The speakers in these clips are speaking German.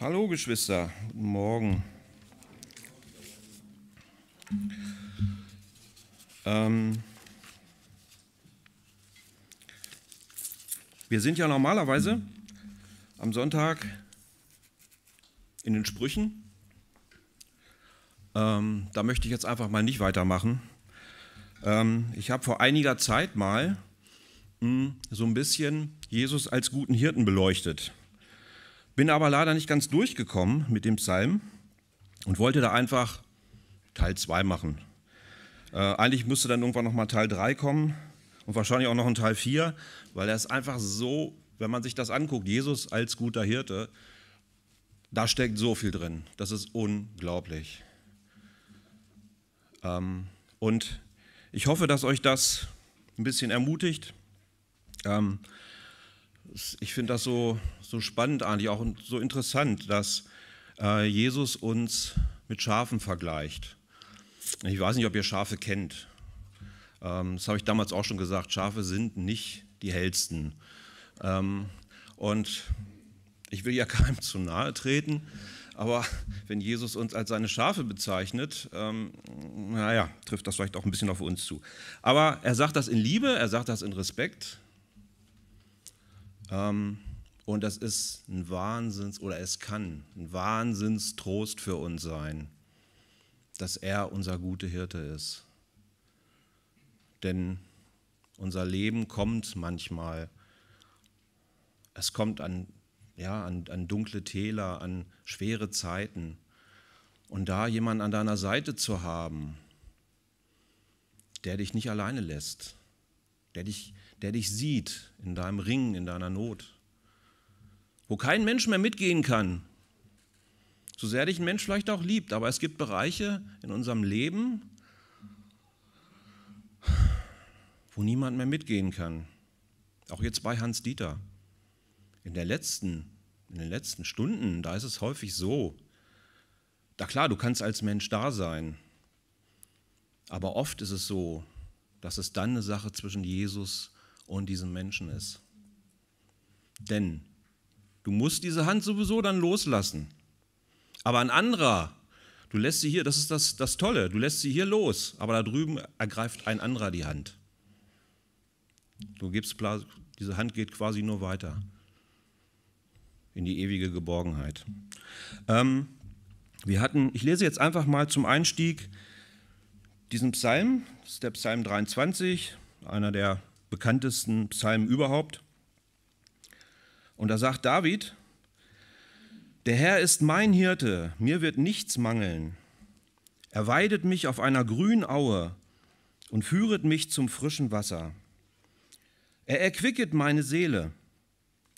Hallo Geschwister, guten Morgen. Ähm, wir sind ja normalerweise am Sonntag in den Sprüchen. Ähm, da möchte ich jetzt einfach mal nicht weitermachen. Ähm, ich habe vor einiger Zeit mal mh, hm, so ein bisschen Jesus als guten Hirten beleuchtet. Bin aber leider nicht ganz durchgekommen mit dem Psalm und wollte da einfach Teil 2 machen. Äh, eigentlich müsste dann irgendwann nochmal Teil 3 kommen und wahrscheinlich auch noch ein Teil 4, weil er ist einfach so, wenn man sich das anguckt, Jesus als guter Hirte, da steckt so viel drin. Das ist unglaublich. Ähm, und ich hoffe, dass euch das ein bisschen ermutigt. Ähm, ich finde das so, so spannend eigentlich auch so interessant, dass äh, Jesus uns mit Schafen vergleicht. Ich weiß nicht, ob ihr Schafe kennt. Ähm, das habe ich damals auch schon gesagt. Schafe sind nicht die hellsten. Ähm, und ich will ja keinem zu nahe treten, aber wenn Jesus uns als seine Schafe bezeichnet, ähm, naja, trifft das vielleicht auch ein bisschen auf uns zu. Aber er sagt das in Liebe, er sagt das in Respekt ähm, und das ist ein Wahnsinns, oder es kann ein Wahnsinnstrost für uns sein, dass er unser guter Hirte ist. Denn unser Leben kommt manchmal, es kommt an, ja, an, an dunkle Täler, an schwere Zeiten. Und da jemanden an deiner Seite zu haben, der dich nicht alleine lässt, der dich der dich sieht in deinem Ringen, in deiner Not, wo kein Mensch mehr mitgehen kann. So sehr dich ein Mensch vielleicht auch liebt, aber es gibt Bereiche in unserem Leben, wo niemand mehr mitgehen kann. Auch jetzt bei Hans Dieter. In, der letzten, in den letzten Stunden, da ist es häufig so. Da klar, du kannst als Mensch da sein. Aber oft ist es so, dass es dann eine Sache zwischen Jesus und und diesem Menschen ist. Denn du musst diese Hand sowieso dann loslassen. Aber ein anderer, du lässt sie hier, das ist das, das Tolle, du lässt sie hier los, aber da drüben ergreift ein anderer die Hand. Du gibst, diese Hand geht quasi nur weiter in die ewige Geborgenheit. Ähm, wir hatten, ich lese jetzt einfach mal zum Einstieg diesen Psalm, das ist der Psalm 23, einer der bekanntesten Psalmen überhaupt. Und da sagt David, der Herr ist mein Hirte, mir wird nichts mangeln. Er weidet mich auf einer grünen Aue und führet mich zum frischen Wasser. Er erquicket meine Seele.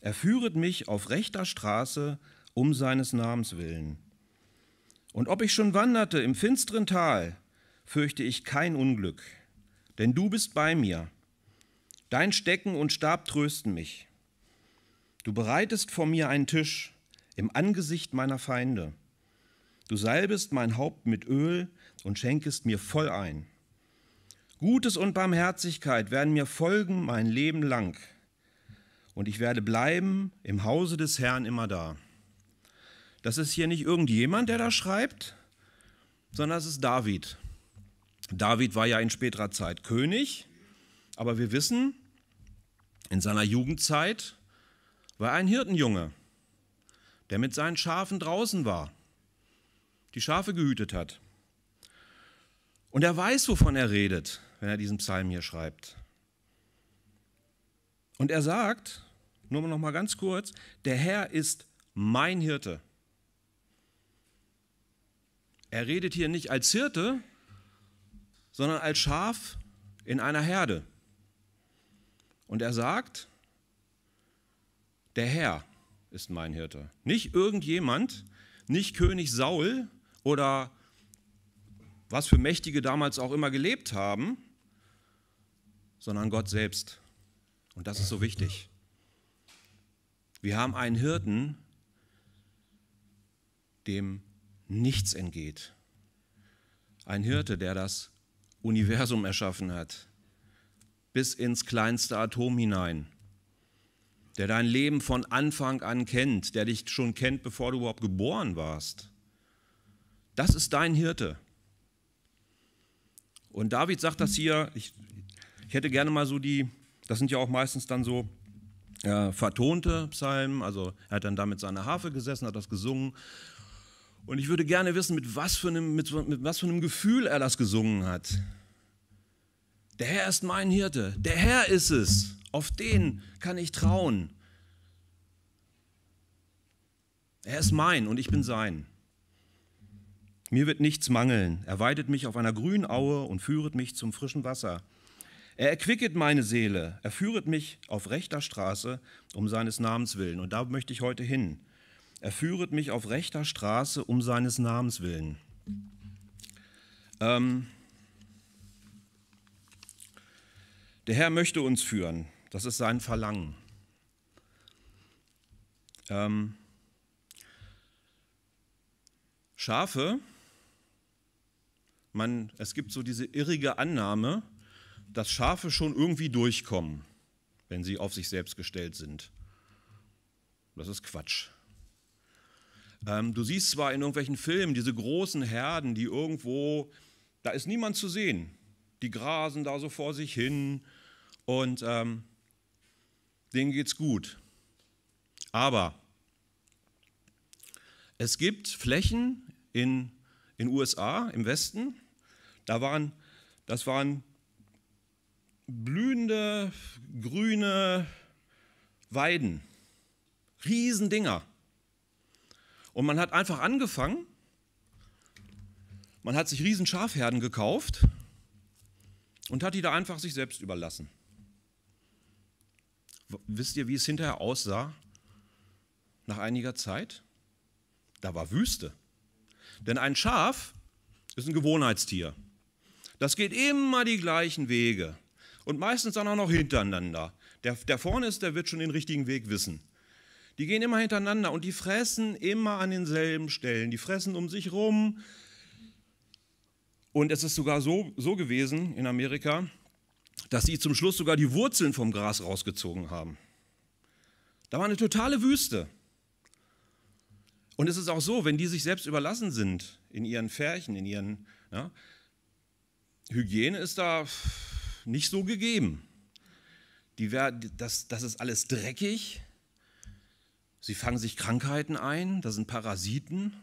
Er führet mich auf rechter Straße um seines Namens willen. Und ob ich schon wanderte im finsteren Tal, fürchte ich kein Unglück, denn du bist bei mir. Dein Stecken und Stab trösten mich. Du bereitest vor mir einen Tisch im Angesicht meiner Feinde. Du salbest mein Haupt mit Öl und schenkest mir voll ein. Gutes und Barmherzigkeit werden mir folgen mein Leben lang. Und ich werde bleiben im Hause des Herrn immer da. Das ist hier nicht irgendjemand, der da schreibt, sondern es ist David. David war ja in späterer Zeit König aber wir wissen, in seiner Jugendzeit war er ein Hirtenjunge, der mit seinen Schafen draußen war, die Schafe gehütet hat. Und er weiß, wovon er redet, wenn er diesen Psalm hier schreibt. Und er sagt, nur noch mal ganz kurz, der Herr ist mein Hirte. Er redet hier nicht als Hirte, sondern als Schaf in einer Herde. Und er sagt, der Herr ist mein Hirte. Nicht irgendjemand, nicht König Saul oder was für Mächtige damals auch immer gelebt haben, sondern Gott selbst. Und das ist so wichtig. Wir haben einen Hirten, dem nichts entgeht. Ein Hirte, der das Universum erschaffen hat, bis ins kleinste Atom hinein, der dein Leben von Anfang an kennt, der dich schon kennt, bevor du überhaupt geboren warst. Das ist dein Hirte. Und David sagt das hier, ich, ich hätte gerne mal so die, das sind ja auch meistens dann so äh, vertonte Psalmen, also er hat dann da mit seiner Harfe gesessen, hat das gesungen. Und ich würde gerne wissen, mit was für einem, mit, mit was für einem Gefühl er das gesungen hat. Der Herr ist mein Hirte. Der Herr ist es. Auf den kann ich trauen. Er ist mein und ich bin sein. Mir wird nichts mangeln. Er weidet mich auf einer grünen Aue und führet mich zum frischen Wasser. Er erquicket meine Seele. Er führet mich auf rechter Straße um seines Namens willen. Und da möchte ich heute hin. Er führet mich auf rechter Straße um seines Namens willen. Ähm, Der Herr möchte uns führen. Das ist sein Verlangen. Ähm, Schafe, man, es gibt so diese irrige Annahme, dass Schafe schon irgendwie durchkommen, wenn sie auf sich selbst gestellt sind. Das ist Quatsch. Ähm, du siehst zwar in irgendwelchen Filmen diese großen Herden, die irgendwo, da ist niemand zu sehen. Die grasen da so vor sich hin, und ähm, denen es gut. Aber es gibt Flächen in den USA, im Westen, da waren, das waren blühende, grüne Weiden, Riesendinger. Und man hat einfach angefangen, man hat sich riesen Schafherden gekauft und hat die da einfach sich selbst überlassen. Wisst ihr, wie es hinterher aussah? Nach einiger Zeit? Da war Wüste. Denn ein Schaf ist ein Gewohnheitstier. Das geht immer die gleichen Wege. Und meistens dann auch noch hintereinander. Der, der vorne ist, der wird schon den richtigen Weg wissen. Die gehen immer hintereinander und die fressen immer an denselben Stellen. Die fressen um sich rum. Und es ist sogar so, so gewesen in Amerika, dass sie zum Schluss sogar die Wurzeln vom Gras rausgezogen haben. Da war eine totale Wüste. Und es ist auch so, wenn die sich selbst überlassen sind in ihren Färchen, in ihren ja, Hygiene ist da nicht so gegeben. Die wär, das, das ist alles dreckig. Sie fangen sich Krankheiten ein, da sind Parasiten.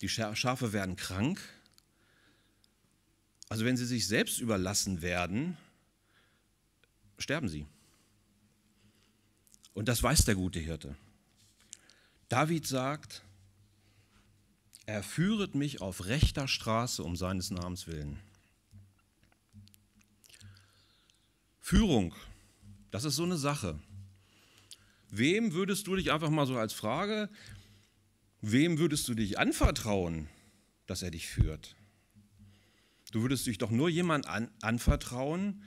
Die Schafe werden krank. Also wenn sie sich selbst überlassen werden, sterben sie. Und das weiß der gute Hirte. David sagt, er führet mich auf rechter Straße um seines Namens willen. Führung, das ist so eine Sache. Wem würdest du dich einfach mal so als Frage, wem würdest du dich anvertrauen, dass er dich führt? Du würdest dich doch nur jemand an, anvertrauen,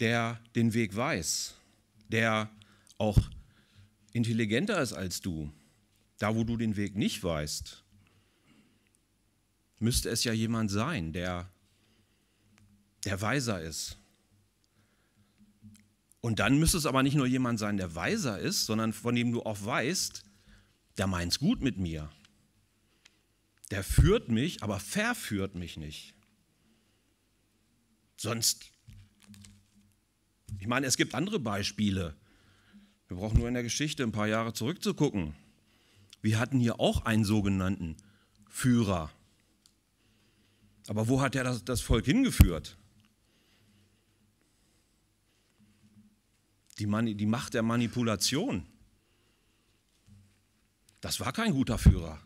der den Weg weiß, der auch intelligenter ist als du. Da, wo du den Weg nicht weißt, müsste es ja jemand sein, der, der weiser ist. Und dann müsste es aber nicht nur jemand sein, der weiser ist, sondern von dem du auch weißt, der meint's gut mit mir. Der führt mich, aber verführt mich nicht. Sonst, ich meine, es gibt andere Beispiele. Wir brauchen nur in der Geschichte ein paar Jahre zurückzugucken. Wir hatten hier auch einen sogenannten Führer. Aber wo hat er das, das Volk hingeführt? Die, Mani, die Macht der Manipulation. Das war kein guter Führer.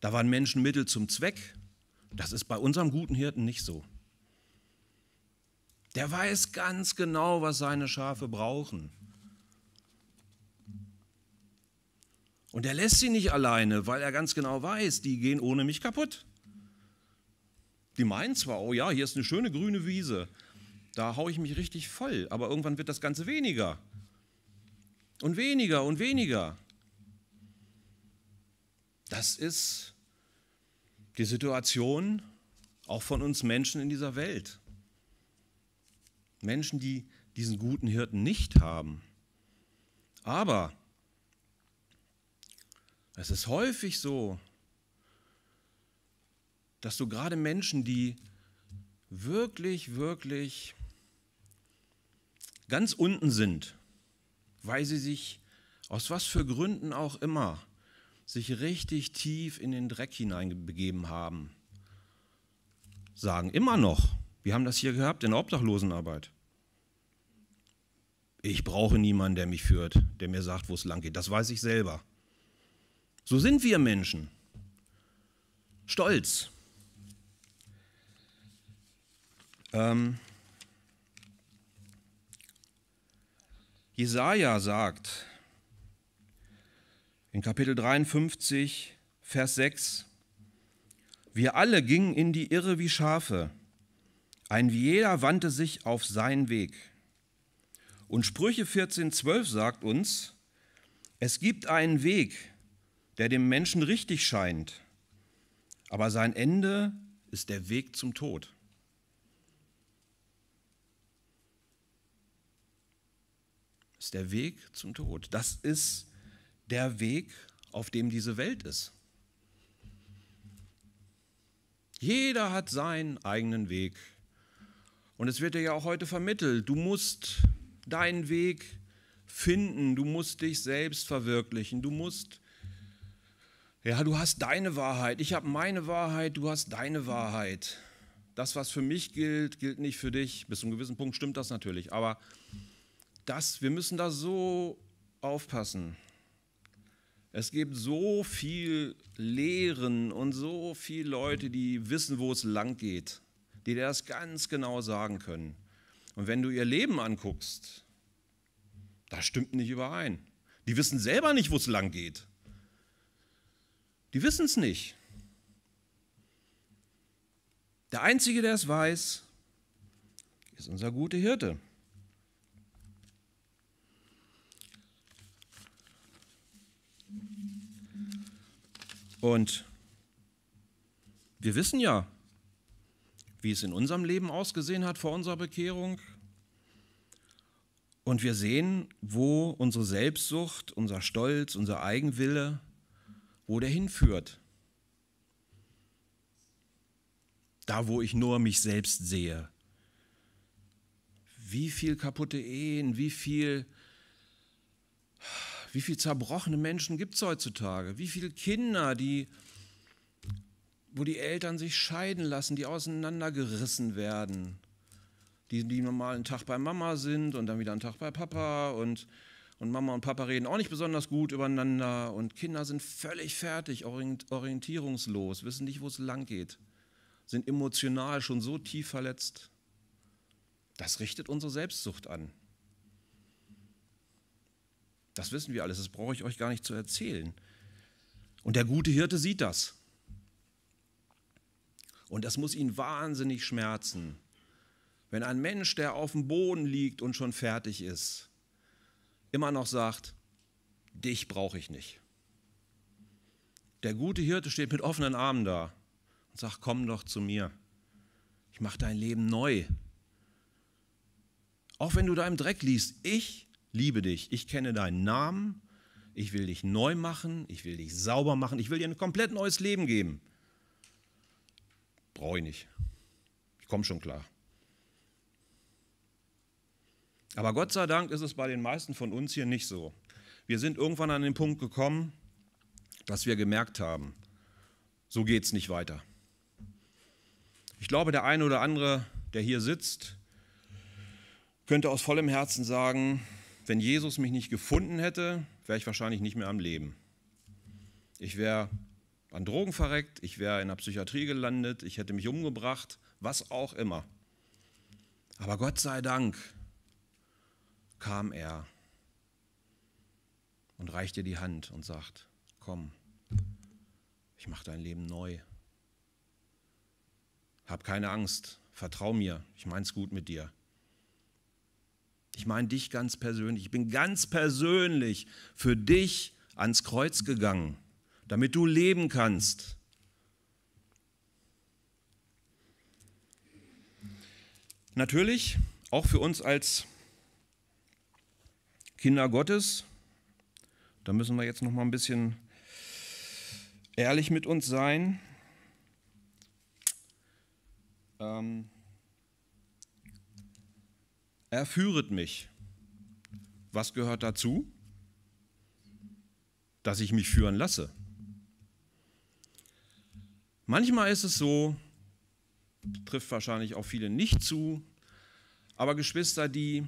Da waren Menschen Mittel zum Zweck. Das ist bei unserem guten Hirten nicht so. Der weiß ganz genau, was seine Schafe brauchen. Und er lässt sie nicht alleine, weil er ganz genau weiß, die gehen ohne mich kaputt. Die meinen zwar, oh ja, hier ist eine schöne grüne Wiese, da haue ich mich richtig voll, aber irgendwann wird das Ganze weniger. Und weniger und weniger. Das ist die Situation auch von uns Menschen in dieser Welt. Menschen, die diesen guten Hirten nicht haben. Aber es ist häufig so, dass du gerade Menschen, die wirklich, wirklich ganz unten sind, weil sie sich aus was für Gründen auch immer sich richtig tief in den Dreck hineinbegeben haben, sagen immer noch, wir haben das hier gehabt in der Obdachlosenarbeit. Ich brauche niemanden, der mich führt, der mir sagt, wo es lang geht. Das weiß ich selber. So sind wir Menschen. Stolz. Ähm, Jesaja sagt in Kapitel 53, Vers 6, wir alle gingen in die Irre wie Schafe. Ein jeder wandte sich auf seinen Weg. Und Sprüche 14,12 sagt uns, es gibt einen Weg, der dem Menschen richtig scheint, aber sein Ende ist der Weg zum Tod. Ist der Weg zum Tod. Das ist der Weg, auf dem diese Welt ist. Jeder hat seinen eigenen Weg. Und es wird dir ja auch heute vermittelt, du musst deinen Weg finden, du musst dich selbst verwirklichen, du musst, ja, du hast deine Wahrheit, ich habe meine Wahrheit, du hast deine Wahrheit. Das, was für mich gilt, gilt nicht für dich. Bis zu einem gewissen Punkt stimmt das natürlich, aber das, wir müssen da so aufpassen. Es gibt so viel Lehren und so viele Leute, die wissen, wo es lang geht die dir das ganz genau sagen können. Und wenn du ihr Leben anguckst, das stimmt nicht überein. Die wissen selber nicht, wo es lang geht. Die wissen es nicht. Der Einzige, der es weiß, ist unser guter Hirte. Und wir wissen ja, wie es in unserem Leben ausgesehen hat vor unserer Bekehrung. Und wir sehen, wo unsere Selbstsucht, unser Stolz, unser Eigenwille, wo der hinführt. Da, wo ich nur mich selbst sehe. Wie viel kaputte Ehen, wie viel, wie viel zerbrochene Menschen gibt es heutzutage? Wie viele Kinder, die wo die Eltern sich scheiden lassen, die auseinandergerissen werden, die, die normal einen Tag bei Mama sind und dann wieder einen Tag bei Papa und, und Mama und Papa reden auch nicht besonders gut übereinander und Kinder sind völlig fertig, orientierungslos, wissen nicht, wo es lang geht, sind emotional schon so tief verletzt. Das richtet unsere Selbstsucht an. Das wissen wir alles, das brauche ich euch gar nicht zu erzählen. Und der gute Hirte sieht das. Und das muss ihn wahnsinnig schmerzen. Wenn ein Mensch, der auf dem Boden liegt und schon fertig ist, immer noch sagt, dich brauche ich nicht. Der gute Hirte steht mit offenen Armen da und sagt, komm doch zu mir. Ich mache dein Leben neu. Auch wenn du da im Dreck liest, ich liebe dich, ich kenne deinen Namen, ich will dich neu machen, ich will dich sauber machen, ich will dir ein komplett neues Leben geben brauche ich nicht. Ich komme schon klar. Aber Gott sei Dank ist es bei den meisten von uns hier nicht so. Wir sind irgendwann an den Punkt gekommen, dass wir gemerkt haben, so geht es nicht weiter. Ich glaube, der eine oder andere, der hier sitzt, könnte aus vollem Herzen sagen, wenn Jesus mich nicht gefunden hätte, wäre ich wahrscheinlich nicht mehr am Leben. Ich wäre an Drogen verreckt, ich wäre in der Psychiatrie gelandet, ich hätte mich umgebracht, was auch immer. Aber Gott sei Dank kam er und reicht dir die Hand und sagt, komm, ich mache dein Leben neu. Hab keine Angst, vertrau mir, ich meine es gut mit dir. Ich meine dich ganz persönlich. Ich bin ganz persönlich für dich ans Kreuz gegangen damit du leben kannst. Natürlich, auch für uns als Kinder Gottes, da müssen wir jetzt noch mal ein bisschen ehrlich mit uns sein. Ähm, er führet mich. Was gehört dazu? Dass ich mich führen lasse. Manchmal ist es so, trifft wahrscheinlich auch viele nicht zu, aber Geschwister, die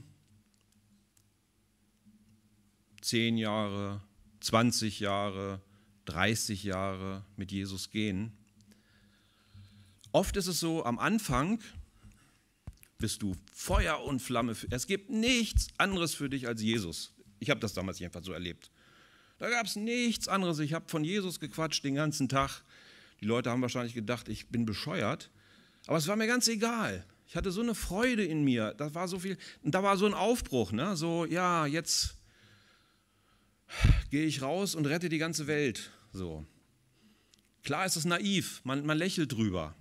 zehn Jahre, 20 Jahre, 30 Jahre mit Jesus gehen. Oft ist es so, am Anfang bist du Feuer und Flamme. Es gibt nichts anderes für dich als Jesus. Ich habe das damals jedenfalls so erlebt. Da gab es nichts anderes. Ich habe von Jesus gequatscht den ganzen Tag. Die Leute haben wahrscheinlich gedacht, ich bin bescheuert. Aber es war mir ganz egal. Ich hatte so eine Freude in mir. Das war so viel, da war so ein Aufbruch, ne? So, ja, jetzt gehe ich raus und rette die ganze Welt. So. Klar ist es naiv, man, man lächelt drüber.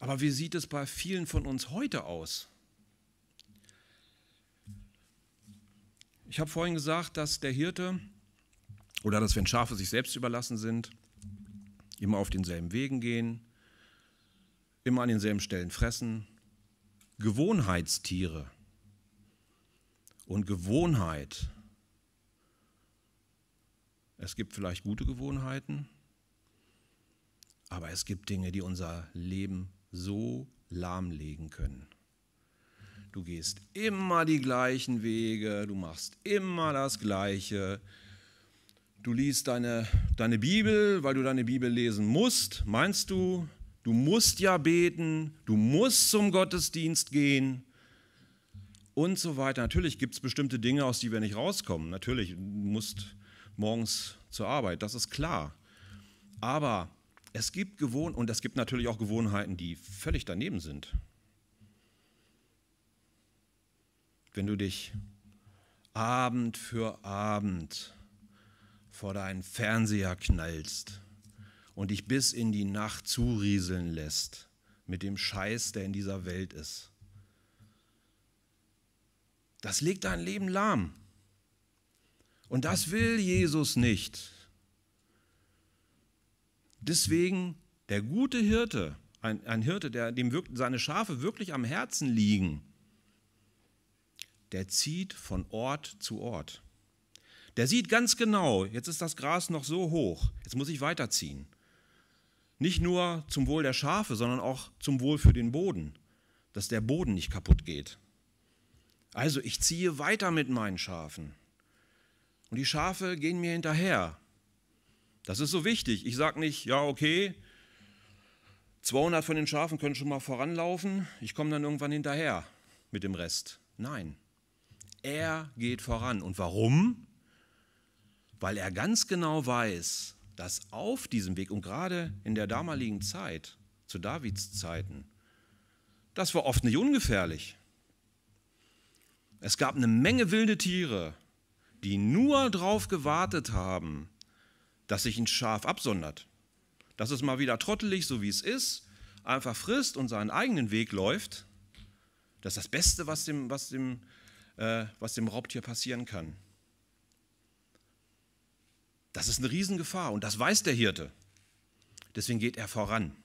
Aber wie sieht es bei vielen von uns heute aus? Ich habe vorhin gesagt, dass der Hirte oder dass wenn Schafe sich selbst überlassen sind, immer auf denselben Wegen gehen, immer an denselben Stellen fressen. Gewohnheitstiere und Gewohnheit. Es gibt vielleicht gute Gewohnheiten, aber es gibt Dinge, die unser Leben so lahmlegen können. Du gehst immer die gleichen Wege, du machst immer das Gleiche, du liest deine, deine Bibel, weil du deine Bibel lesen musst. Meinst du, du musst ja beten, du musst zum Gottesdienst gehen und so weiter. Natürlich gibt es bestimmte Dinge, aus die wir nicht rauskommen. Natürlich, du musst morgens zur Arbeit, das ist klar. Aber es gibt Gewohnheiten und es gibt natürlich auch Gewohnheiten, die völlig daneben sind. Wenn du dich Abend für Abend vor deinen Fernseher knallst und dich bis in die Nacht zurieseln lässt mit dem Scheiß, der in dieser Welt ist. Das legt dein Leben lahm. Und das will Jesus nicht. Deswegen der gute Hirte, ein, ein Hirte, der, dem wirkt, seine Schafe wirklich am Herzen liegen, der zieht von Ort zu Ort. Der sieht ganz genau, jetzt ist das Gras noch so hoch, jetzt muss ich weiterziehen. Nicht nur zum Wohl der Schafe, sondern auch zum Wohl für den Boden, dass der Boden nicht kaputt geht. Also ich ziehe weiter mit meinen Schafen. Und die Schafe gehen mir hinterher. Das ist so wichtig. Ich sage nicht, ja, okay, 200 von den Schafen können schon mal voranlaufen, ich komme dann irgendwann hinterher mit dem Rest. Nein, er geht voran. Und warum? weil er ganz genau weiß, dass auf diesem Weg und gerade in der damaligen Zeit, zu Davids Zeiten, das war oft nicht ungefährlich. Es gab eine Menge wilde Tiere, die nur darauf gewartet haben, dass sich ein Schaf absondert. Dass es mal wieder trottelig, so wie es ist, einfach frisst und seinen eigenen Weg läuft. Das ist das Beste, was dem, was dem, äh, was dem Raubtier passieren kann. Das ist eine Riesengefahr und das weiß der Hirte. Deswegen geht er voran,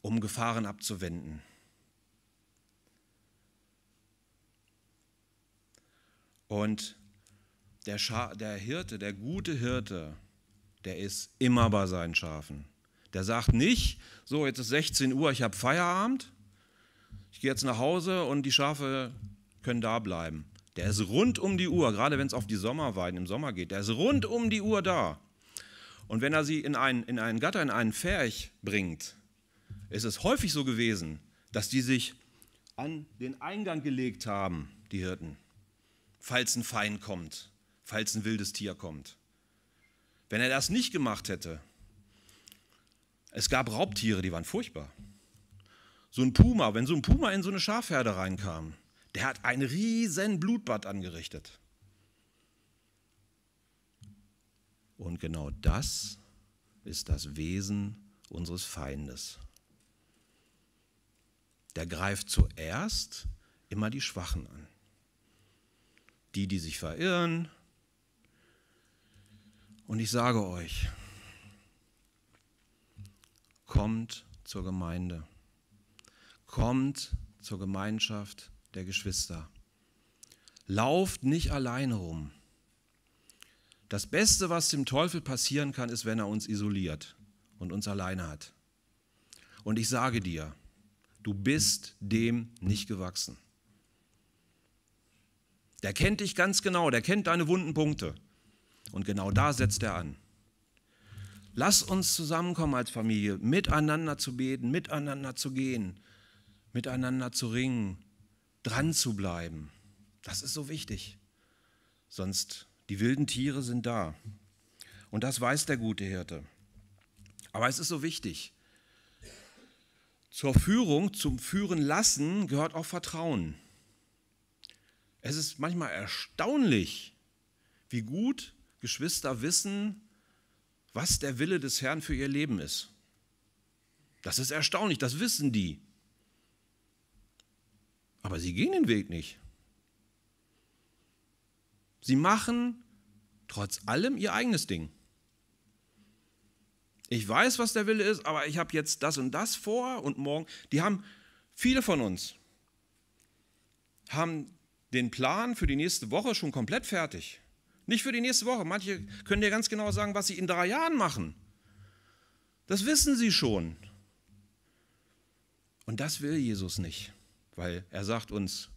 um Gefahren abzuwenden. Und der, Scha der Hirte, der gute Hirte, der ist immer bei seinen Schafen. Der sagt nicht, so jetzt ist 16 Uhr, ich habe Feierabend, ich gehe jetzt nach Hause und die Schafe können da bleiben. Der ist rund um die Uhr, gerade wenn es auf die Sommerweiden im Sommer geht, der ist rund um die Uhr da. Und wenn er sie in einen, in einen Gatter, in einen Pferch bringt, ist es häufig so gewesen, dass die sich an den Eingang gelegt haben, die Hirten, falls ein Feind kommt, falls ein wildes Tier kommt. Wenn er das nicht gemacht hätte, es gab Raubtiere, die waren furchtbar. So ein Puma, wenn so ein Puma in so eine Schafherde reinkam, der hat ein riesen Blutbad angerichtet. Und genau das ist das Wesen unseres Feindes. Der greift zuerst immer die Schwachen an. Die, die sich verirren. Und ich sage euch, kommt zur Gemeinde. Kommt zur Gemeinschaft der Geschwister. Lauft nicht alleine rum. Das Beste, was dem Teufel passieren kann, ist, wenn er uns isoliert und uns alleine hat. Und ich sage dir, du bist dem nicht gewachsen. Der kennt dich ganz genau, der kennt deine wunden Punkte. Und genau da setzt er an. Lass uns zusammenkommen als Familie, miteinander zu beten, miteinander zu gehen, miteinander zu ringen, dran zu bleiben. Das ist so wichtig. Sonst die wilden Tiere sind da. Und das weiß der gute Hirte. Aber es ist so wichtig. Zur Führung, zum Führen lassen gehört auch Vertrauen. Es ist manchmal erstaunlich, wie gut Geschwister wissen, was der Wille des Herrn für ihr Leben ist. Das ist erstaunlich, das wissen die. Aber sie gehen den Weg nicht. Sie machen trotz allem ihr eigenes Ding. Ich weiß, was der Wille ist, aber ich habe jetzt das und das vor und morgen. Die haben, viele von uns, haben den Plan für die nächste Woche schon komplett fertig. Nicht für die nächste Woche. Manche können dir ganz genau sagen, was sie in drei Jahren machen. Das wissen sie schon. Und das will Jesus nicht weil er sagt uns,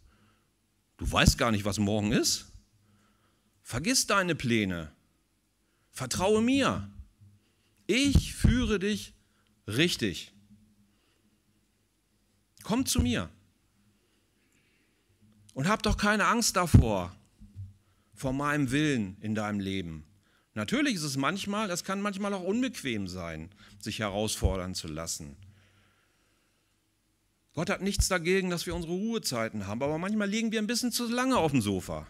du weißt gar nicht, was morgen ist. Vergiss deine Pläne. Vertraue mir. Ich führe dich richtig. Komm zu mir. Und hab doch keine Angst davor, vor meinem Willen in deinem Leben. Natürlich ist es manchmal, das kann manchmal auch unbequem sein, sich herausfordern zu lassen. Gott hat nichts dagegen, dass wir unsere Ruhezeiten haben, aber manchmal liegen wir ein bisschen zu lange auf dem Sofa.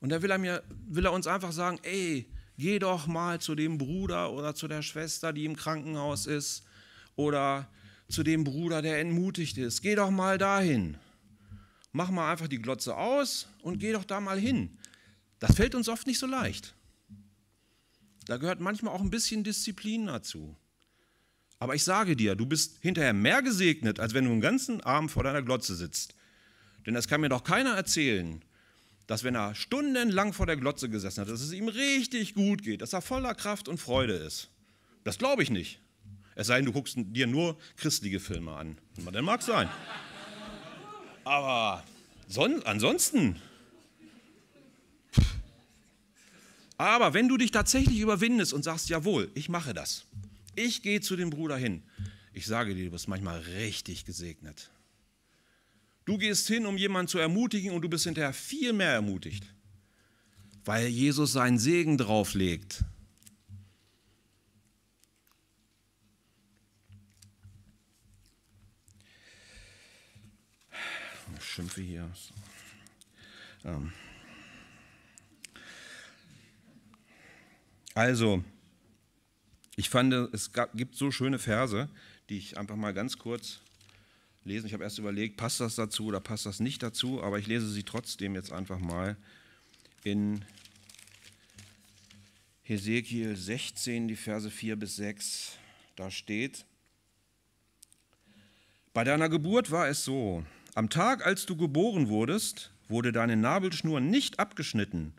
Und da will er, mir, will er uns einfach sagen, ey, geh doch mal zu dem Bruder oder zu der Schwester, die im Krankenhaus ist, oder zu dem Bruder, der entmutigt ist. Geh doch mal dahin. Mach mal einfach die Glotze aus und geh doch da mal hin. Das fällt uns oft nicht so leicht. Da gehört manchmal auch ein bisschen Disziplin dazu. Aber ich sage dir, du bist hinterher mehr gesegnet, als wenn du den ganzen Abend vor deiner Glotze sitzt. Denn das kann mir doch keiner erzählen, dass wenn er stundenlang vor der Glotze gesessen hat, dass es ihm richtig gut geht, dass er voller Kraft und Freude ist. Das glaube ich nicht. Es sei denn, du guckst dir nur christliche Filme an. Dann mag es sein. Aber ansonsten. Aber wenn du dich tatsächlich überwindest und sagst, jawohl, ich mache das, ich gehe zu dem Bruder hin. Ich sage dir, du bist manchmal richtig gesegnet. Du gehst hin, um jemanden zu ermutigen und du bist hinterher viel mehr ermutigt, weil Jesus seinen Segen drauflegt. Ich schimpfe hier. Ähm. Also, ich fand, es gab, gibt so schöne Verse, die ich einfach mal ganz kurz lesen. Ich habe erst überlegt, passt das dazu oder passt das nicht dazu, aber ich lese sie trotzdem jetzt einfach mal in Hesekiel 16, die Verse 4 bis 6. Da steht, bei deiner Geburt war es so, am Tag, als du geboren wurdest, wurde deine Nabelschnur nicht abgeschnitten,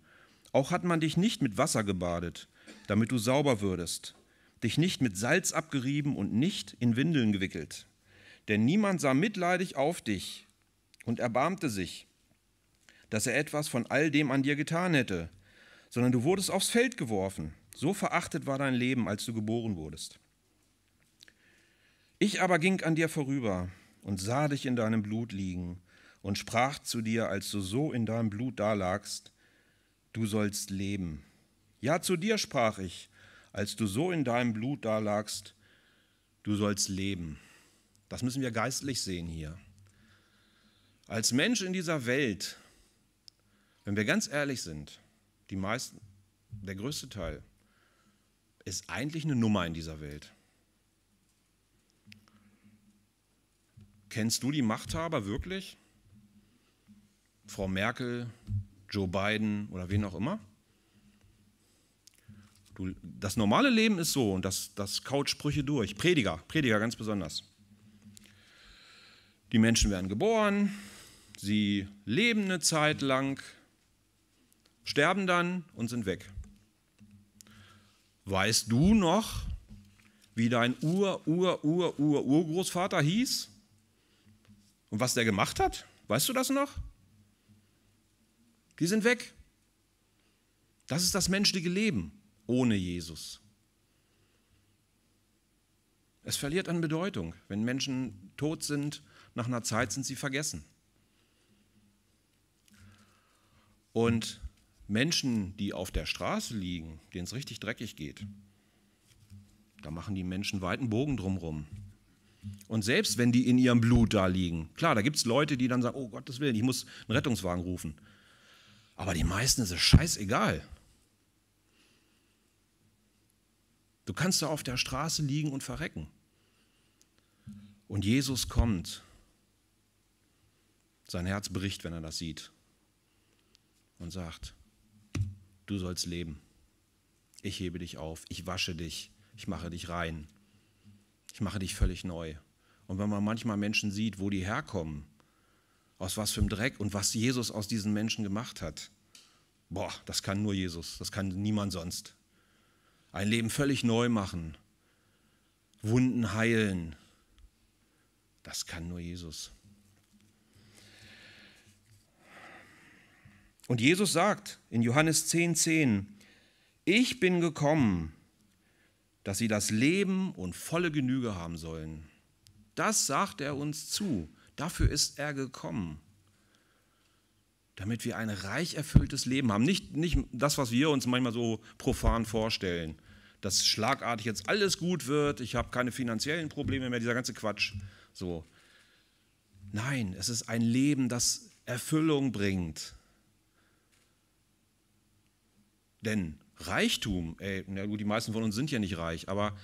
auch hat man dich nicht mit Wasser gebadet, damit du sauber würdest dich nicht mit Salz abgerieben und nicht in Windeln gewickelt. Denn niemand sah mitleidig auf dich und erbarmte sich, dass er etwas von all dem an dir getan hätte, sondern du wurdest aufs Feld geworfen. So verachtet war dein Leben, als du geboren wurdest. Ich aber ging an dir vorüber und sah dich in deinem Blut liegen und sprach zu dir, als du so in deinem Blut dalagst, du sollst leben. Ja, zu dir sprach ich, als du so in deinem Blut dalagst, du sollst leben. Das müssen wir geistlich sehen hier. Als Mensch in dieser Welt, wenn wir ganz ehrlich sind, die meisten, der größte Teil, ist eigentlich eine Nummer in dieser Welt. Kennst du die Machthaber wirklich? Frau Merkel, Joe Biden oder wen auch immer? Du, das normale Leben ist so und das, das kaut Sprüche durch. Prediger, Prediger ganz besonders. Die Menschen werden geboren, sie leben eine Zeit lang, sterben dann und sind weg. Weißt du noch, wie dein Ur, Ur, Ur, Ur, Urgroßvater hieß? Und was der gemacht hat? Weißt du das noch? Die sind weg. Das ist das menschliche Leben ohne Jesus. Es verliert an Bedeutung. Wenn Menschen tot sind, nach einer Zeit sind sie vergessen. Und Menschen, die auf der Straße liegen, denen es richtig dreckig geht, da machen die Menschen weiten Bogen drumherum. Und selbst wenn die in ihrem Blut da liegen, klar, da gibt es Leute, die dann sagen, oh Gottes Willen, ich muss einen Rettungswagen rufen. Aber die meisten ist es scheißegal. Du kannst da auf der Straße liegen und verrecken. Und Jesus kommt. Sein Herz bricht, wenn er das sieht. Und sagt, du sollst leben. Ich hebe dich auf. Ich wasche dich. Ich mache dich rein. Ich mache dich völlig neu. Und wenn man manchmal Menschen sieht, wo die herkommen, aus was für einem Dreck und was Jesus aus diesen Menschen gemacht hat, boah, das kann nur Jesus, das kann niemand sonst. Ein Leben völlig neu machen. Wunden heilen. Das kann nur Jesus. Und Jesus sagt in Johannes 10,10, 10, ich bin gekommen, dass sie das Leben und volle Genüge haben sollen. Das sagt er uns zu. Dafür ist er gekommen damit wir ein reich erfülltes Leben haben. Nicht, nicht das, was wir uns manchmal so profan vorstellen, dass schlagartig jetzt alles gut wird, ich habe keine finanziellen Probleme mehr, dieser ganze Quatsch. So. Nein, es ist ein Leben, das Erfüllung bringt. Denn Reichtum, ey, na gut, die meisten von uns sind ja nicht reich, aber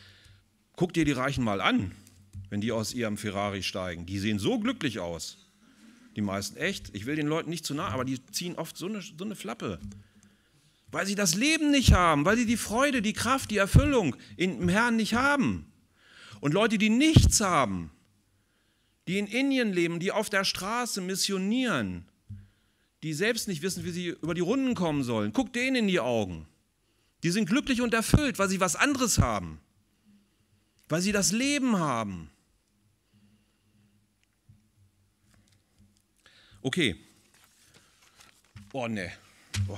guck dir die Reichen mal an, wenn die aus ihrem Ferrari steigen. Die sehen so glücklich aus die meisten. Echt, ich will den Leuten nicht zu nahe, aber die ziehen oft so eine, so eine Flappe. Weil sie das Leben nicht haben, weil sie die Freude, die Kraft, die Erfüllung im Herrn nicht haben. Und Leute, die nichts haben, die in Indien leben, die auf der Straße missionieren, die selbst nicht wissen, wie sie über die Runden kommen sollen. Guck denen in die Augen. Die sind glücklich und erfüllt, weil sie was anderes haben, weil sie das Leben haben. Okay. Oh, ne. Oh.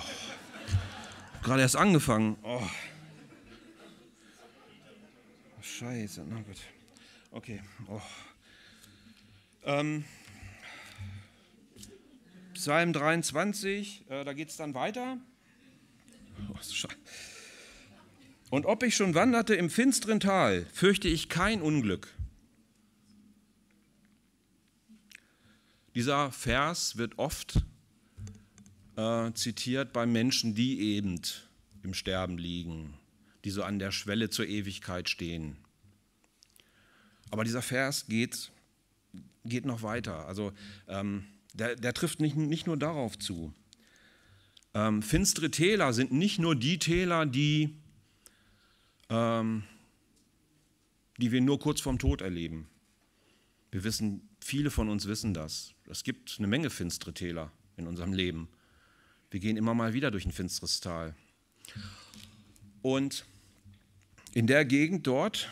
Gerade erst angefangen. Oh. Scheiße, na gut. Okay. Oh. Ähm. Psalm 23, äh, da geht es dann weiter. Oh, Und ob ich schon wanderte im finsteren Tal, fürchte ich kein Unglück Dieser Vers wird oft äh, zitiert bei Menschen, die eben im Sterben liegen, die so an der Schwelle zur Ewigkeit stehen. Aber dieser Vers geht, geht noch weiter. Also ähm, der, der, trifft nicht, nicht nur darauf zu. Ähm, finstere Täler sind nicht nur die Täler, die, ähm, die wir nur kurz vorm Tod erleben. Wir wissen, viele von uns wissen das es gibt eine Menge finstere Täler in unserem Leben. Wir gehen immer mal wieder durch ein finsteres Tal. Und in der Gegend dort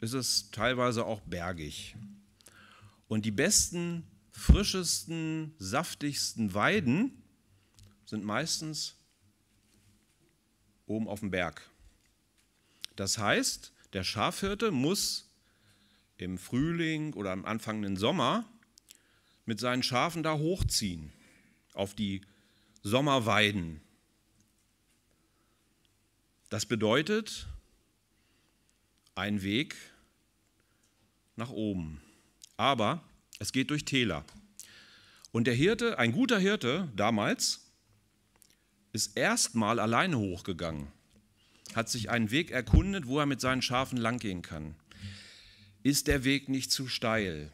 ist es teilweise auch bergig. Und die besten, frischesten, saftigsten Weiden sind meistens oben auf dem Berg. Das heißt, der Schafhirte muss im Frühling oder am anfangenden Sommer mit seinen Schafen da hochziehen auf die Sommerweiden. Das bedeutet ein Weg nach oben. Aber es geht durch Täler. Und der Hirte, ein guter Hirte damals, ist erstmal alleine hochgegangen, hat sich einen Weg erkundet, wo er mit seinen Schafen langgehen kann. Ist der Weg nicht zu steil?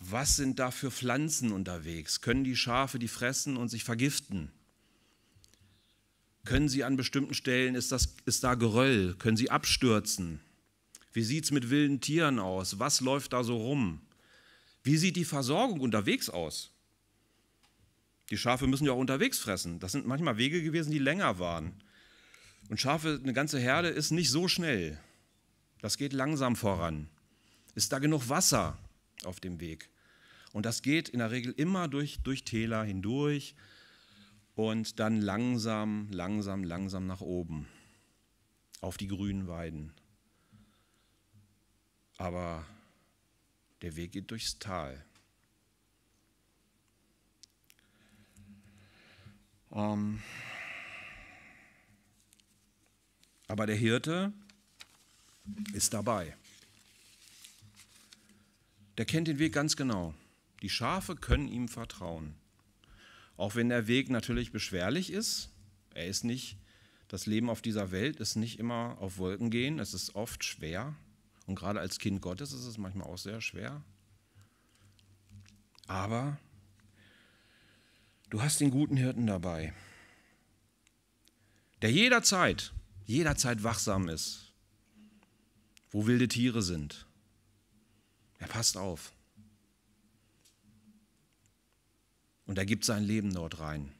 was sind da für Pflanzen unterwegs? Können die Schafe die fressen und sich vergiften? Können sie an bestimmten Stellen, ist, das, ist da Geröll? Können sie abstürzen? Wie sieht es mit wilden Tieren aus? Was läuft da so rum? Wie sieht die Versorgung unterwegs aus? Die Schafe müssen ja auch unterwegs fressen. Das sind manchmal Wege gewesen, die länger waren. Und Schafe, eine ganze Herde ist nicht so schnell. Das geht langsam voran. Ist da genug Wasser? auf dem Weg. Und das geht in der Regel immer durch, durch Täler hindurch und dann langsam, langsam, langsam nach oben auf die grünen Weiden. Aber der Weg geht durchs Tal. Ähm Aber der Hirte ist dabei der kennt den Weg ganz genau. Die Schafe können ihm vertrauen. Auch wenn der Weg natürlich beschwerlich ist, er ist nicht, das Leben auf dieser Welt ist nicht immer auf Wolken gehen, es ist oft schwer. Und gerade als Kind Gottes ist es manchmal auch sehr schwer. Aber du hast den guten Hirten dabei, der jederzeit, jederzeit wachsam ist, wo wilde Tiere sind er passt auf. Und er gibt sein Leben dort rein.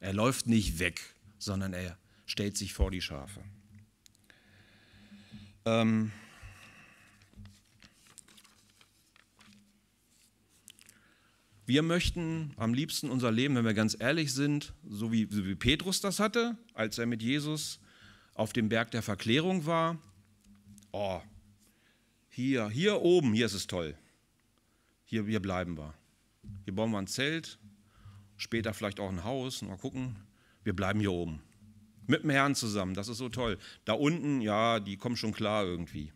Er läuft nicht weg, sondern er stellt sich vor die Schafe. Ähm wir möchten am liebsten unser Leben, wenn wir ganz ehrlich sind, so wie, so wie Petrus das hatte, als er mit Jesus auf dem Berg der Verklärung war. Oh, hier, hier oben, hier ist es toll. Hier, hier bleiben wir. Hier bauen wir ein Zelt, später vielleicht auch ein Haus, mal gucken. Wir bleiben hier oben. Mit dem Herrn zusammen, das ist so toll. Da unten, ja, die kommen schon klar irgendwie.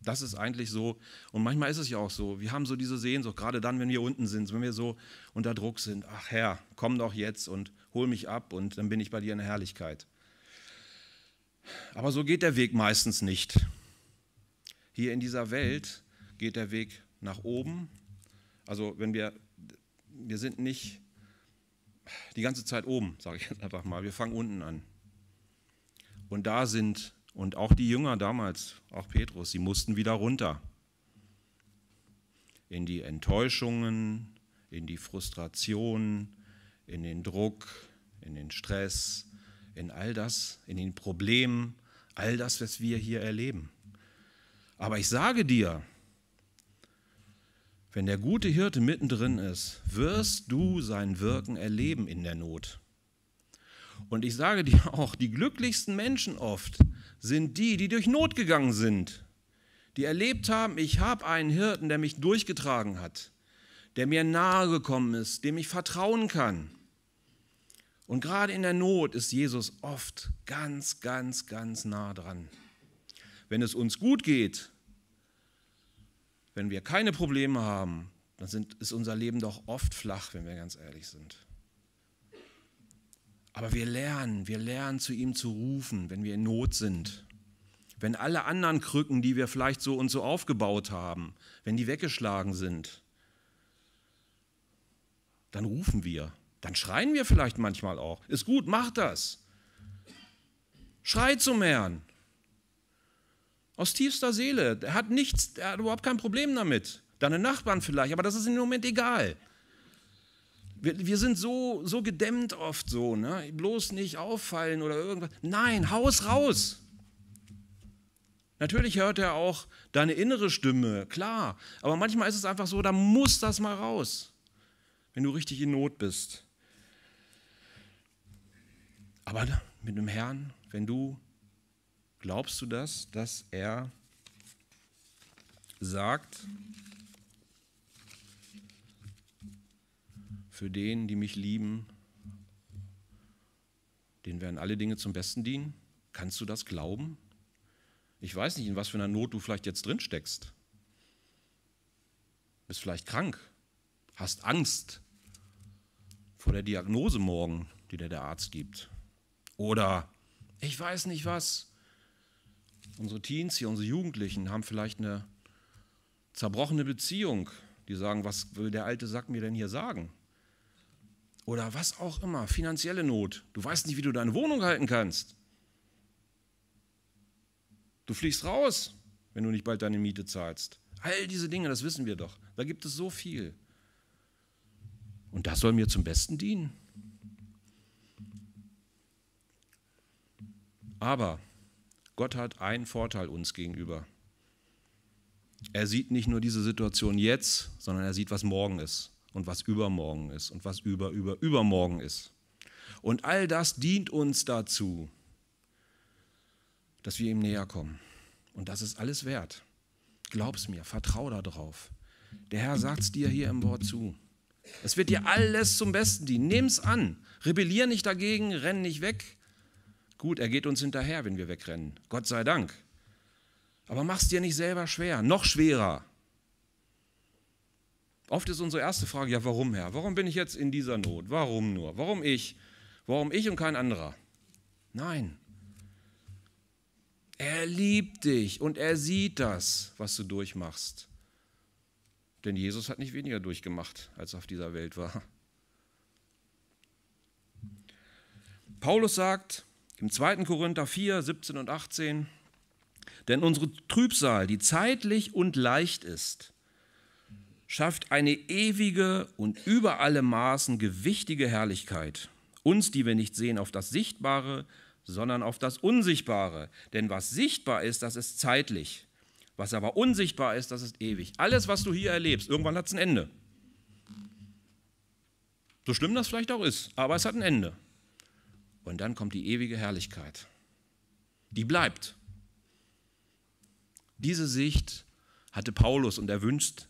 Das ist eigentlich so, und manchmal ist es ja auch so, wir haben so diese Sehnsucht, gerade dann, wenn wir unten sind, wenn wir so unter Druck sind, ach Herr, komm doch jetzt und hol mich ab und dann bin ich bei dir in der Herrlichkeit. Aber so geht der Weg meistens nicht. Hier in dieser Welt geht der Weg nach oben. Also wenn wir, wir sind nicht die ganze Zeit oben, sage ich jetzt einfach mal. Wir fangen unten an. Und da sind, und auch die Jünger damals, auch Petrus, sie mussten wieder runter. In die Enttäuschungen, in die Frustration, in den Druck, in den Stress, in all das, in den Problemen, all das, was wir hier erleben. Aber ich sage dir, wenn der gute Hirte mittendrin ist, wirst du sein Wirken erleben in der Not. Und ich sage dir auch, die glücklichsten Menschen oft sind die, die durch Not gegangen sind, die erlebt haben, ich habe einen Hirten, der mich durchgetragen hat, der mir nahe gekommen ist, dem ich vertrauen kann. Und gerade in der Not ist Jesus oft ganz, ganz, ganz nah dran. Wenn es uns gut geht, wenn wir keine Probleme haben, dann sind, ist unser Leben doch oft flach, wenn wir ganz ehrlich sind. Aber wir lernen, wir lernen zu ihm zu rufen, wenn wir in Not sind. Wenn alle anderen Krücken, die wir vielleicht so und so aufgebaut haben, wenn die weggeschlagen sind, dann rufen wir dann schreien wir vielleicht manchmal auch. Ist gut, mach das. Schreit zum Herrn. Aus tiefster Seele. Er hat nichts, er hat überhaupt kein Problem damit. Deine Nachbarn vielleicht, aber das ist im Moment egal. Wir, wir sind so, so gedämmt oft so, ne? bloß nicht auffallen oder irgendwas. Nein, haus raus. Natürlich hört er auch deine innere Stimme, klar, aber manchmal ist es einfach so, da muss das mal raus, wenn du richtig in Not bist. Aber mit dem Herrn, wenn du, glaubst du das, dass er sagt, für den, die mich lieben, denen werden alle Dinge zum Besten dienen? Kannst du das glauben? Ich weiß nicht, in was für einer Not du vielleicht jetzt drin steckst. Bist vielleicht krank, hast Angst vor der Diagnose morgen, die dir der Arzt gibt. Oder ich weiß nicht was. Unsere Teens hier, unsere Jugendlichen haben vielleicht eine zerbrochene Beziehung. Die sagen, was will der alte Sack mir denn hier sagen? Oder was auch immer, finanzielle Not. Du weißt nicht, wie du deine Wohnung halten kannst. Du fliegst raus, wenn du nicht bald deine Miete zahlst. All diese Dinge, das wissen wir doch. Da gibt es so viel. Und das soll mir zum Besten dienen. Aber Gott hat einen Vorteil uns gegenüber. Er sieht nicht nur diese Situation jetzt, sondern er sieht, was morgen ist und was übermorgen ist und was über, über, übermorgen ist. Und all das dient uns dazu, dass wir ihm näher kommen. Und das ist alles wert. Glaub's mir, vertrau darauf. Der Herr sagt's dir hier im Wort zu. Es wird dir alles zum Besten dienen. Nimm's an. Rebellier nicht dagegen, renn nicht weg, Gut, er geht uns hinterher, wenn wir wegrennen. Gott sei Dank. Aber mach es dir nicht selber schwer, noch schwerer. Oft ist unsere erste Frage, ja, warum Herr? Warum bin ich jetzt in dieser Not? Warum nur? Warum ich? Warum ich und kein anderer? Nein. Er liebt dich und er sieht das, was du durchmachst. Denn Jesus hat nicht weniger durchgemacht, als er auf dieser Welt war. Paulus sagt, im 2. Korinther 4, 17 und 18. Denn unsere Trübsal, die zeitlich und leicht ist, schafft eine ewige und über alle Maßen gewichtige Herrlichkeit. Uns, die wir nicht sehen auf das Sichtbare, sondern auf das Unsichtbare. Denn was sichtbar ist, das ist zeitlich. Was aber unsichtbar ist, das ist ewig. Alles, was du hier erlebst, irgendwann hat es ein Ende. So schlimm das vielleicht auch ist, aber es hat ein Ende. Und dann kommt die ewige Herrlichkeit. Die bleibt. Diese Sicht hatte Paulus und er wünscht,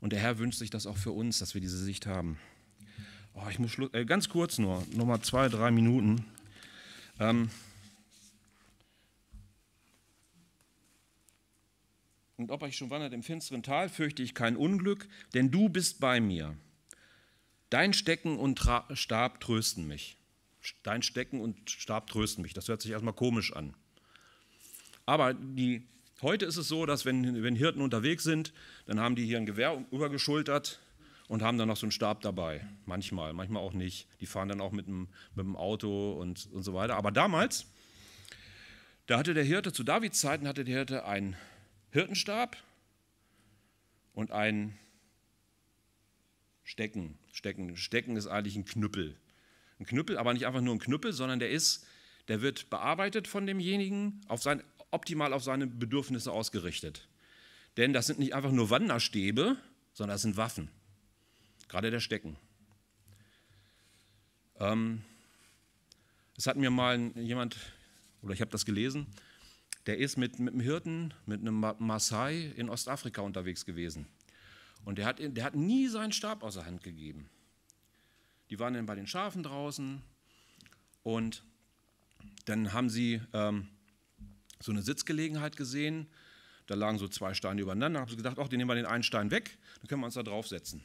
und der Herr wünscht sich das auch für uns, dass wir diese Sicht haben. Oh, ich muss äh, ganz kurz nur, nochmal zwei, drei Minuten. Ähm und ob ich schon wandert im finsteren Tal, fürchte ich kein Unglück, denn du bist bei mir. Dein Stecken und Tra Stab trösten mich. Stein stecken und Stab trösten mich. Das hört sich erstmal komisch an. Aber die, heute ist es so, dass wenn, wenn Hirten unterwegs sind, dann haben die hier ein Gewehr übergeschultert und haben dann noch so einen Stab dabei. Manchmal, manchmal auch nicht. Die fahren dann auch mit dem, mit dem Auto und, und so weiter. Aber damals, da hatte der Hirte, zu Davids Zeiten hatte der Hirte einen Hirtenstab und einen Stecken. Stecken. Stecken ist eigentlich ein Knüppel ein Knüppel, aber nicht einfach nur ein Knüppel, sondern der ist, der wird bearbeitet von demjenigen, auf sein, optimal auf seine Bedürfnisse ausgerichtet. Denn das sind nicht einfach nur Wanderstäbe, sondern das sind Waffen. Gerade der Stecken. Ähm, es hat mir mal jemand, oder ich habe das gelesen, der ist mit, mit einem Hirten, mit einem Maasai in Ostafrika unterwegs gewesen. Und der hat, der hat nie seinen Stab aus der Hand gegeben. Die waren dann bei den Schafen draußen und dann haben sie ähm, so eine Sitzgelegenheit gesehen. Da lagen so zwei Steine übereinander. Da haben sie gedacht, ach, den nehmen wir den einen Stein weg, dann können wir uns da draufsetzen.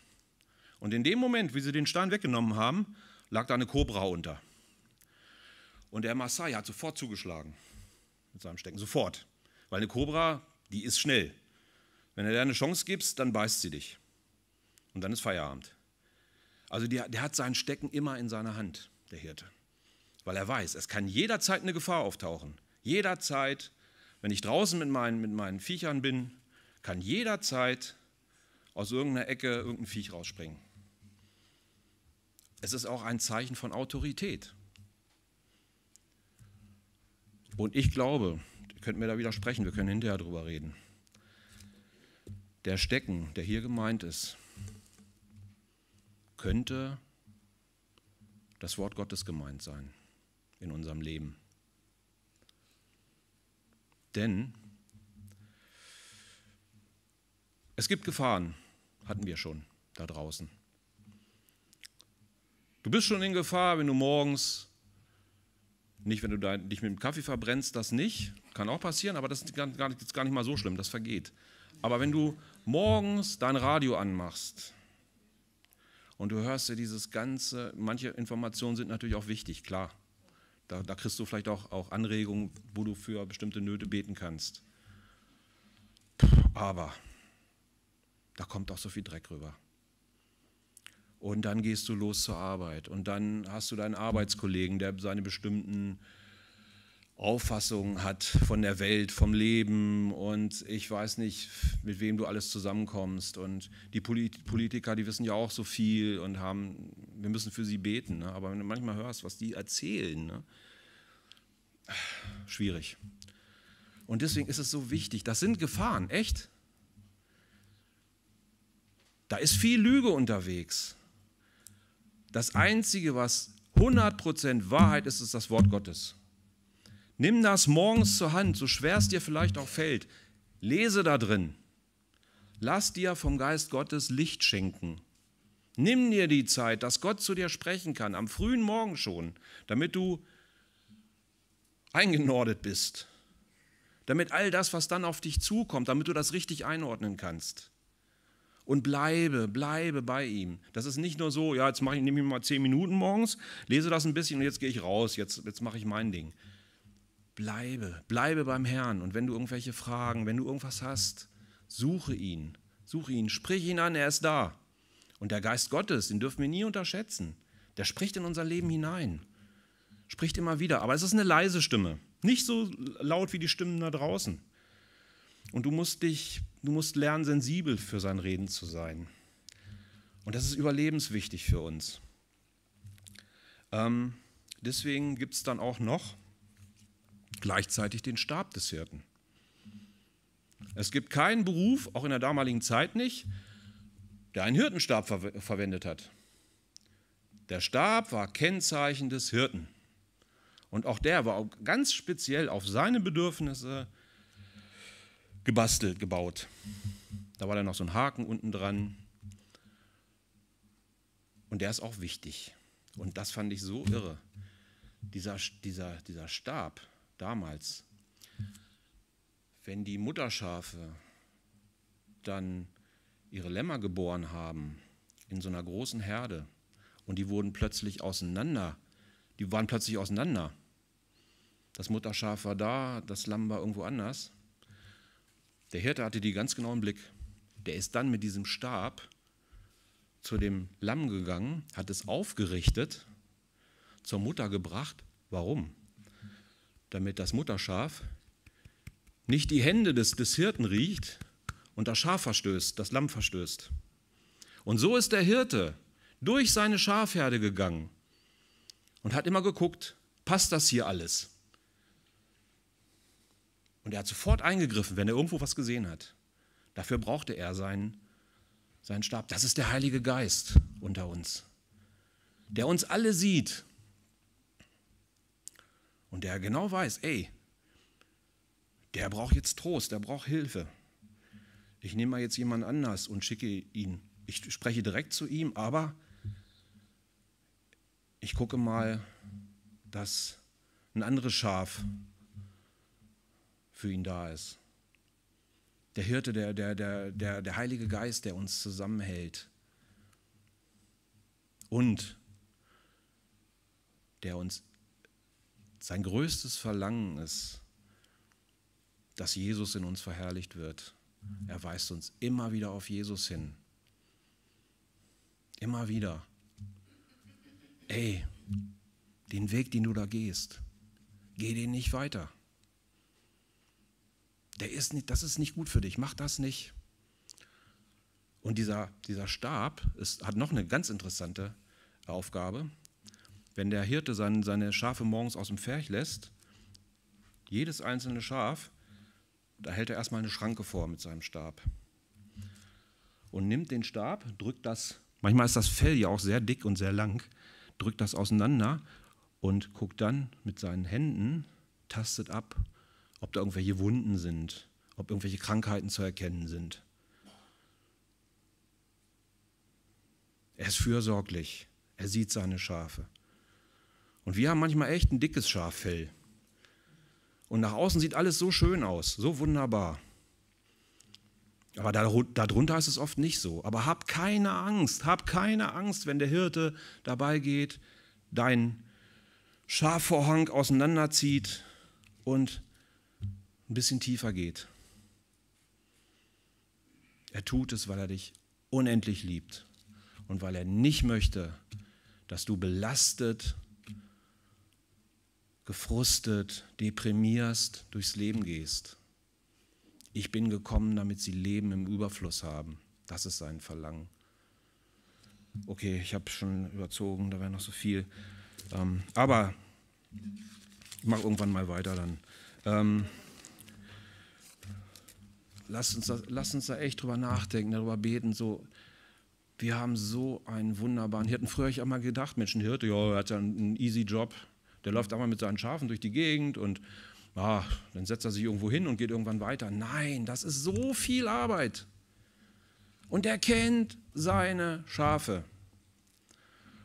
Und in dem Moment, wie sie den Stein weggenommen haben, lag da eine Kobra unter. Und der Maasai hat sofort zugeschlagen mit seinem Stecken, sofort. Weil eine Kobra, die ist schnell. Wenn du dir eine Chance gibst, dann beißt sie dich. Und dann ist Feierabend. Also der, der hat sein Stecken immer in seiner Hand, der Hirte. Weil er weiß, es kann jederzeit eine Gefahr auftauchen. Jederzeit, wenn ich draußen mit meinen, mit meinen Viechern bin, kann jederzeit aus irgendeiner Ecke irgendein Viech rausspringen. Es ist auch ein Zeichen von Autorität. Und ich glaube, ihr könnt mir da widersprechen, wir können hinterher drüber reden. Der Stecken, der hier gemeint ist, könnte das Wort Gottes gemeint sein in unserem Leben. Denn es gibt Gefahren, hatten wir schon da draußen. Du bist schon in Gefahr, wenn du morgens, nicht wenn du dich mit dem Kaffee verbrennst, das nicht, kann auch passieren, aber das ist gar nicht, gar nicht mal so schlimm, das vergeht. Aber wenn du morgens dein Radio anmachst und du hörst ja dieses Ganze, manche Informationen sind natürlich auch wichtig, klar. Da, da kriegst du vielleicht auch, auch Anregungen, wo du für bestimmte Nöte beten kannst. Aber da kommt auch so viel Dreck rüber. Und dann gehst du los zur Arbeit und dann hast du deinen Arbeitskollegen, der seine bestimmten Auffassungen hat von der Welt, vom Leben und ich weiß nicht, mit wem du alles zusammenkommst. Und die Politiker, die wissen ja auch so viel und haben, wir müssen für sie beten. Ne? Aber wenn du manchmal hörst, was die erzählen, ne? schwierig. Und deswegen ist es so wichtig. Das sind Gefahren, echt. Da ist viel Lüge unterwegs. Das Einzige, was 100% Wahrheit ist, ist das Wort Gottes. Nimm das morgens zur Hand, so schwer es dir vielleicht auch fällt. Lese da drin. Lass dir vom Geist Gottes Licht schenken. Nimm dir die Zeit, dass Gott zu dir sprechen kann, am frühen Morgen schon, damit du eingenordet bist. Damit all das, was dann auf dich zukommt, damit du das richtig einordnen kannst. Und bleibe, bleibe bei ihm. Das ist nicht nur so, ja, jetzt mache ich, nehme ich mal zehn Minuten morgens, lese das ein bisschen und jetzt gehe ich raus, jetzt, jetzt mache ich mein Ding Bleibe, bleibe beim Herrn. Und wenn du irgendwelche Fragen, wenn du irgendwas hast, suche ihn, suche ihn, sprich ihn an, er ist da. Und der Geist Gottes, den dürfen wir nie unterschätzen. Der spricht in unser Leben hinein, spricht immer wieder. Aber es ist eine leise Stimme, nicht so laut wie die Stimmen da draußen. Und du musst dich, du musst lernen, sensibel für sein Reden zu sein. Und das ist überlebenswichtig für uns. Ähm, deswegen gibt es dann auch noch gleichzeitig den Stab des Hirten. Es gibt keinen Beruf, auch in der damaligen Zeit nicht, der einen Hirtenstab ver verwendet hat. Der Stab war Kennzeichen des Hirten. Und auch der war ganz speziell auf seine Bedürfnisse gebastelt, gebaut. Da war dann noch so ein Haken unten dran. Und der ist auch wichtig. Und das fand ich so irre. Dieser, dieser, dieser Stab, damals. Wenn die Mutterschafe dann ihre Lämmer geboren haben in so einer großen Herde und die wurden plötzlich auseinander, die waren plötzlich auseinander. Das Mutterschaf war da, das Lamm war irgendwo anders. Der Hirte hatte die ganz genau im Blick. Der ist dann mit diesem Stab zu dem Lamm gegangen, hat es aufgerichtet, zur Mutter gebracht. Warum? damit das Mutterschaf nicht die Hände des, des Hirten riecht und das Schaf verstößt, das Lamm verstößt. Und so ist der Hirte durch seine Schafherde gegangen und hat immer geguckt, passt das hier alles? Und er hat sofort eingegriffen, wenn er irgendwo was gesehen hat. Dafür brauchte er seinen, seinen Stab. Das ist der Heilige Geist unter uns, der uns alle sieht und der genau weiß, ey, der braucht jetzt Trost, der braucht Hilfe. Ich nehme mal jetzt jemand anders und schicke ihn. Ich spreche direkt zu ihm, aber ich gucke mal, dass ein anderes Schaf für ihn da ist. Der Hirte, der, der, der, der, der Heilige Geist, der uns zusammenhält. Und der uns sein größtes Verlangen ist, dass Jesus in uns verherrlicht wird. Er weist uns immer wieder auf Jesus hin. Immer wieder. Ey, den Weg, den du da gehst, geh den nicht weiter. Der ist nicht, das ist nicht gut für dich, mach das nicht. Und dieser, dieser Stab ist, hat noch eine ganz interessante Aufgabe. Wenn der Hirte sein, seine Schafe morgens aus dem Pferch lässt, jedes einzelne Schaf, da hält er erstmal eine Schranke vor mit seinem Stab. Und nimmt den Stab, drückt das, manchmal ist das Fell ja auch sehr dick und sehr lang, drückt das auseinander und guckt dann mit seinen Händen, tastet ab, ob da irgendwelche Wunden sind, ob irgendwelche Krankheiten zu erkennen sind. Er ist fürsorglich, er sieht seine Schafe. Und wir haben manchmal echt ein dickes Schaffell. Und nach außen sieht alles so schön aus, so wunderbar. Aber darunter ist es oft nicht so. Aber hab keine Angst, hab keine Angst, wenn der Hirte dabei geht, deinen Schafvorhang auseinanderzieht und ein bisschen tiefer geht. Er tut es, weil er dich unendlich liebt und weil er nicht möchte, dass du belastet gefrustet, deprimierst durchs Leben gehst. Ich bin gekommen, damit sie Leben im Überfluss haben. Das ist sein Verlangen. Okay, ich habe schon überzogen, da wäre noch so viel. Ähm, aber ich mache irgendwann mal weiter dann. Ähm, lasst, uns da, uns da echt drüber nachdenken, darüber beten. So, wir haben so einen wunderbaren Hirten. Früher habe ich auch mal gedacht, Mensch, ein Hirte, ja, hat ja einen easy Job. Der läuft einmal mhm. mit seinen Schafen durch die Gegend und ah, dann setzt er sich irgendwo hin und geht irgendwann weiter. Nein, das ist so viel Arbeit. Und er kennt seine Schafe.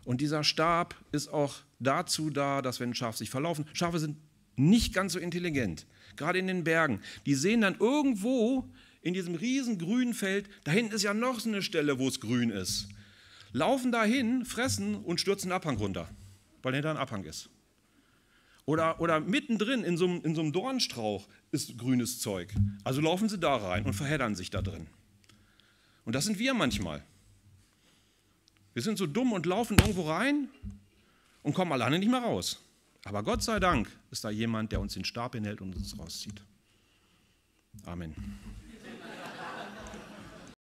Und dieser Stab ist auch dazu da, dass wenn ein sich verlaufen, Schafe sind nicht ganz so intelligent, gerade in den Bergen. Die sehen dann irgendwo in diesem riesen grünen Feld, da hinten ist ja noch so eine Stelle, wo es grün ist. Laufen dahin, fressen und stürzen einen Abhang runter, weil hinter ein Abhang ist. Oder, oder mittendrin in so, in so einem Dornstrauch ist grünes Zeug. Also laufen sie da rein und verheddern sich da drin. Und das sind wir manchmal. Wir sind so dumm und laufen irgendwo rein und kommen alleine nicht mehr raus. Aber Gott sei Dank ist da jemand, der uns den Stab hinhält und uns rauszieht. Amen.